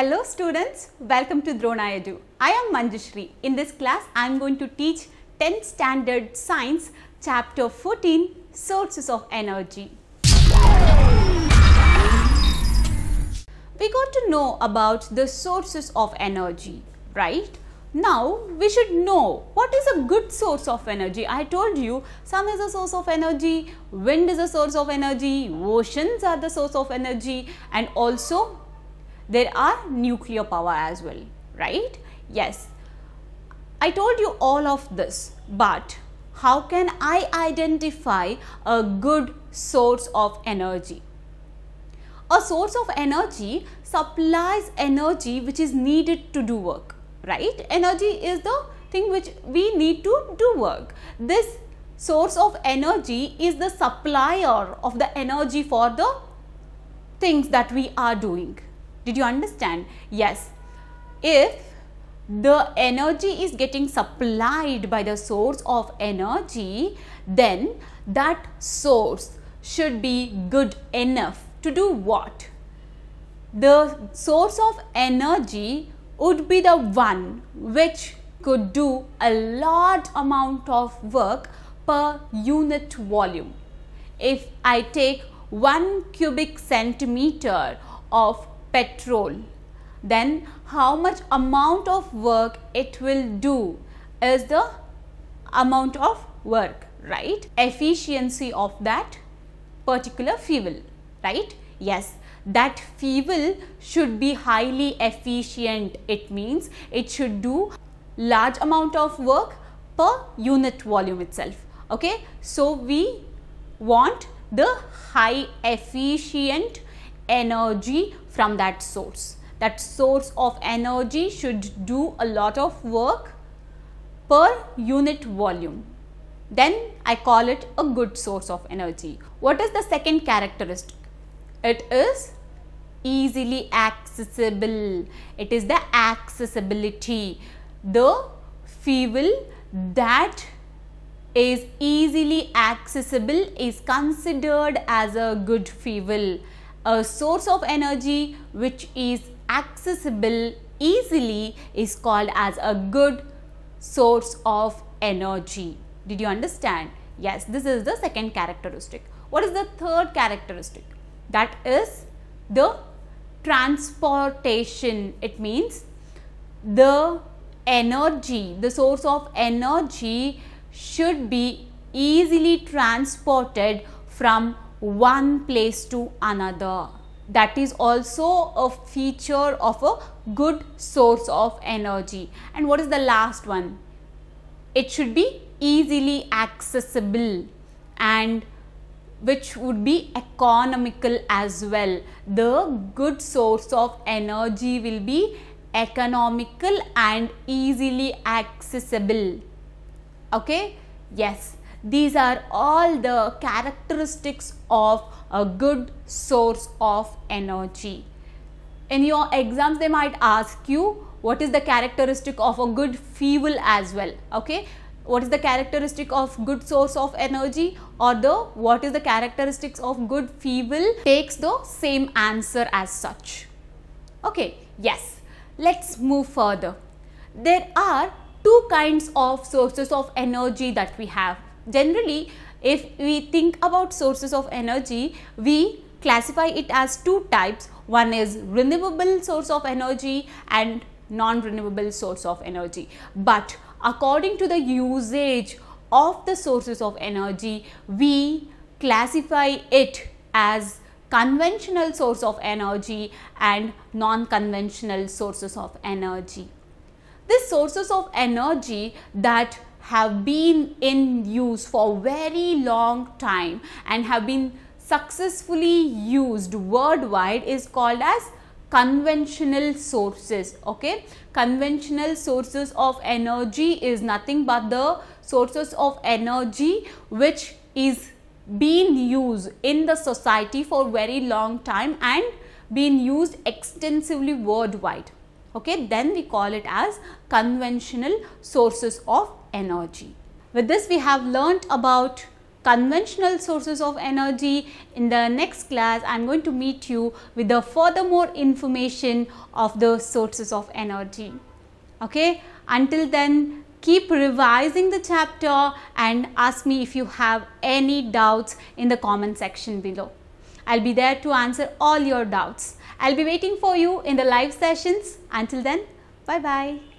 Hello students, welcome to Drona Edu. I am Manjushri. In this class, I am going to teach 10th standard science chapter 14 sources of energy. We got to know about the sources of energy, right? Now we should know what is a good source of energy. I told you sun is a source of energy, wind is a source of energy, oceans are the source of energy and also there are nuclear power as well, right? Yes. I told you all of this, but how can I identify a good source of energy? A source of energy supplies energy which is needed to do work, right? Energy is the thing which we need to do work. This source of energy is the supplier of the energy for the things that we are doing did you understand? Yes. If the energy is getting supplied by the source of energy, then that source should be good enough to do what? The source of energy would be the one which could do a large amount of work per unit volume. If I take 1 cubic centimeter of petrol then how much amount of work it will do is the amount of work right efficiency of that particular fuel right yes that fuel should be highly efficient it means it should do large amount of work per unit volume itself okay so we want the high efficient energy from that source. That source of energy should do a lot of work per unit volume. Then I call it a good source of energy. What is the second characteristic? It is easily accessible. It is the accessibility. The fuel that is easily accessible is considered as a good fuel a source of energy which is accessible easily is called as a good source of energy. Did you understand? Yes, this is the second characteristic. What is the third characteristic? That is the transportation. It means the energy, the source of energy should be easily transported from one place to another. That is also a feature of a good source of energy. And what is the last one? It should be easily accessible and which would be economical as well. The good source of energy will be economical and easily accessible. Okay? Yes. These are all the characteristics of a good source of energy. In your exams, they might ask you what is the characteristic of a good fuel as well. Okay, what is the characteristic of good source of energy or the what is the characteristics of good fuel takes the same answer as such okay yes let's move further there are two kinds of sources of energy that we have generally if we think about sources of energy, we classify it as two types. One is renewable source of energy and non-renewable source of energy. But according to the usage of the sources of energy, we classify it as conventional source of energy and non-conventional sources of energy. The sources of energy that have been in use for very long time and have been successfully used worldwide is called as conventional sources okay conventional sources of energy is nothing but the sources of energy which is being used in the society for very long time and being used extensively worldwide okay then we call it as conventional sources of energy. With this we have learnt about conventional sources of energy. In the next class I am going to meet you with the furthermore information of the sources of energy. Okay. Until then keep revising the chapter and ask me if you have any doubts in the comment section below. I'll be there to answer all your doubts. I'll be waiting for you in the live sessions. Until then, bye-bye.